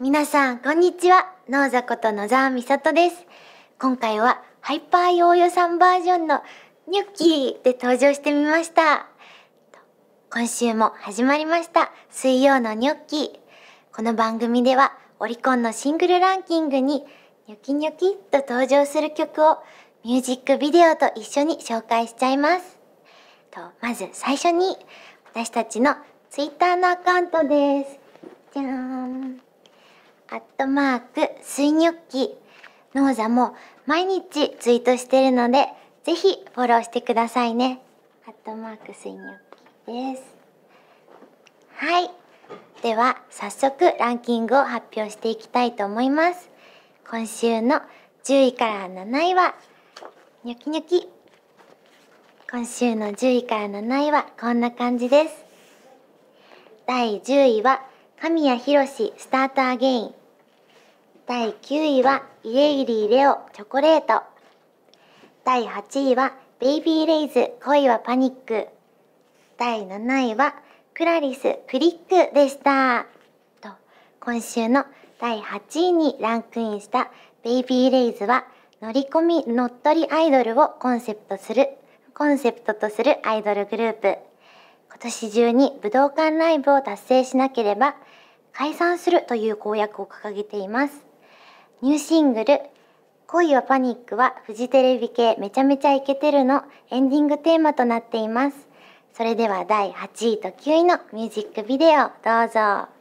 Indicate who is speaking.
Speaker 1: 皆さん、こんにちは。ー座こと野沢美里です。今回は、ハイパーヨーヨさんバージョンのニュッキーで登場してみました。今週も始まりました、水曜のニョッキー。この番組では、オリコンのシングルランキングに、ニョキニョキと登場する曲を、ミュージックビデオと一緒に紹介しちゃいます。とまず最初に、私たちのツイッターのアカウントです。じゃーん。アットマーク水ニョッキノーザも毎日ツイートしてるので、ぜひフォローしてくださいね。アットマーク水ニョッキです。はい。では、早速ランキングを発表していきたいと思います。今週の10位から7位は、ニョキニョキ。今週の10位から7位はこんな感じです。第10位は、神谷博史スターターゲイン第9位はイレイリーレオチョコレート第8位はベイビーレイズ恋はパニック第7位はクラリスクリックでしたと今週の第8位にランクインしたベイビーレイズは乗り込み乗っ取りアイドルをコンセプトするコンセプトとするアイドルグループ今年中に武道館ライブを達成しなければ解散するという公約を掲げています。ニューシングル恋はパニックはフジテレビ系めちゃめちゃイケてるのエンディングテーマとなっています。それでは第8位と9位のミュージックビデオどうぞ。